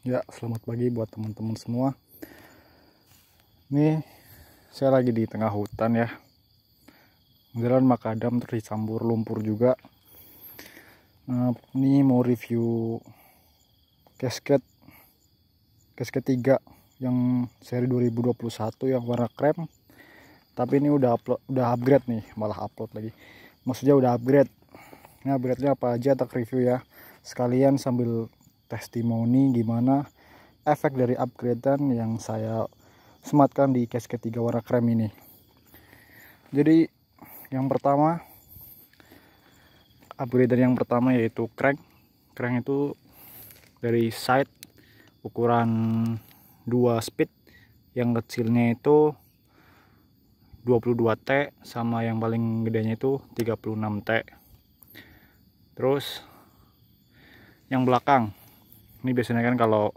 Ya, selamat pagi buat teman-teman semua. Ini saya lagi di tengah hutan ya. Jalan makadam terus lumpur juga. Nah, ini mau review casket casket 3 yang seri 2021 yang warna krem. Tapi ini udah upload, udah upgrade nih, malah upload lagi. Maksudnya udah upgrade. Ini upgrade-nya apa aja tak review ya. Sekalian sambil testimoni gimana efek dari upgradean yang saya sematkan di case ketiga warna krem ini jadi yang pertama upgradean yang pertama yaitu crank crank itu dari side ukuran 2 speed yang kecilnya itu 22T sama yang paling gedenya itu 36T terus yang belakang ini biasanya kan kalau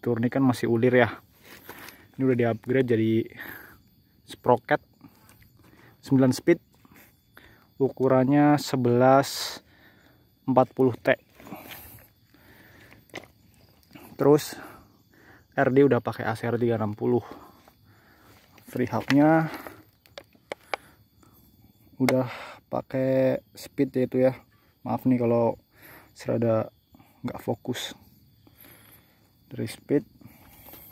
turni kan masih ulir ya ini udah di upgrade jadi sprocket 9 speed ukurannya 11 40 t terus RD udah pakai ACR 360 free hub-nya udah pakai speed yaitu ya maaf nih kalau serada nggak fokus dari speed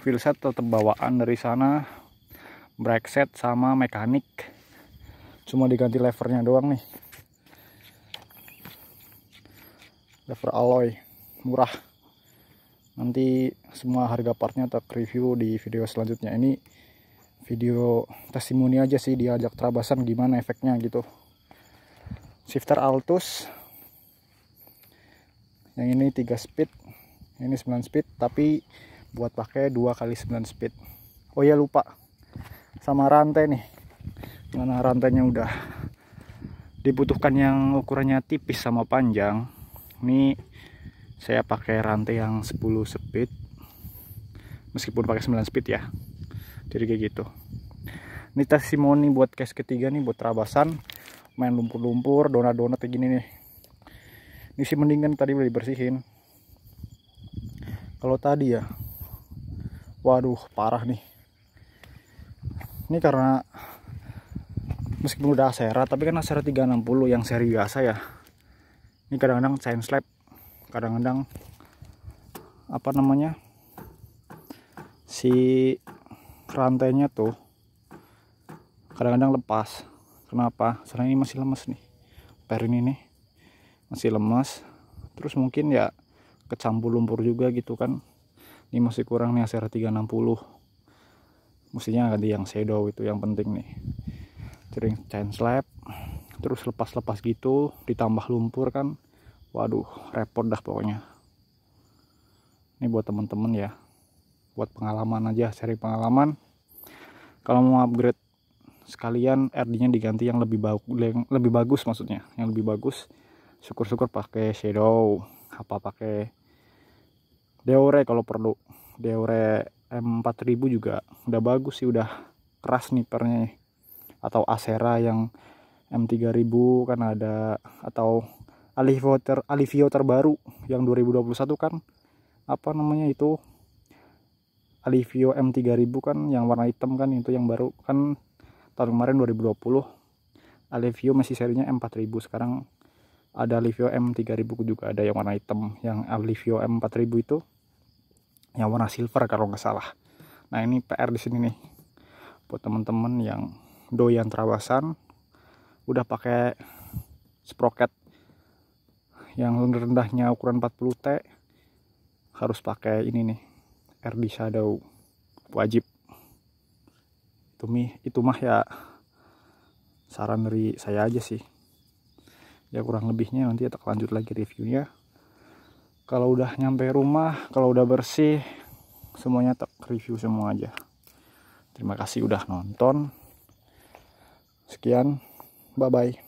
fuel tetap bawaan dari sana brake set sama mekanik cuma diganti levernya doang nih lever alloy murah nanti semua harga partnya tak review di video selanjutnya ini video testimoni aja sih diajak terabasan gimana efeknya gitu shifter altus yang ini 3 speed ini 9 speed tapi buat pakai dua kali 9 speed oh ya lupa sama rantai nih karena rantainya udah dibutuhkan yang ukurannya tipis sama panjang ini saya pakai rantai yang 10 speed meskipun pakai 9 speed ya jadi kayak gitu ini testimoni buat case ketiga nih buat terabasan main lumpur-lumpur donat-donat kayak gini nih ini sih mendingan tadi udah dibersihin kalau tadi ya waduh parah nih ini karena meskipun udah acera tapi kan acera 360 yang seri biasa ya ini kadang-kadang chain slap kadang-kadang apa namanya si rantainya tuh kadang-kadang lepas kenapa karena ini masih lemas nih per ini nih masih lemas. terus mungkin ya kecampur lumpur juga gitu kan ini masih kurang nih ACR 360 mestinya ganti yang shadow itu yang penting nih sering chain slab terus lepas-lepas gitu ditambah lumpur kan waduh repot dah pokoknya ini buat temen-temen ya buat pengalaman aja seri pengalaman kalau mau upgrade sekalian RD-nya diganti yang lebih bagus lebih bagus maksudnya yang lebih bagus syukur-syukur pakai shadow apa pakai deore kalau perlu deore M4000 juga udah bagus sih udah keras nipernya atau Acera yang M3000 kan ada atau Alivio ter Alivio terbaru yang 2021 kan apa namanya itu Alivio M3000 kan yang warna hitam kan itu yang baru kan tahun kemarin 2020 Alivio masih serinya M4000 sekarang ada Livio M3000 juga ada yang warna hitam yang Livio M4000 itu yang warna silver kalau nggak salah nah ini PR di sini nih buat temen-temen yang doyan terawasan udah pakai sprocket yang rendahnya ukuran 40T harus pakai ini nih RD Shadow wajib itu itu mah ya saran dari saya aja sih ya kurang lebihnya nanti tak lanjut lagi reviewnya kalau udah nyampe rumah kalau udah bersih semuanya tak review semua aja terima kasih udah nonton sekian bye bye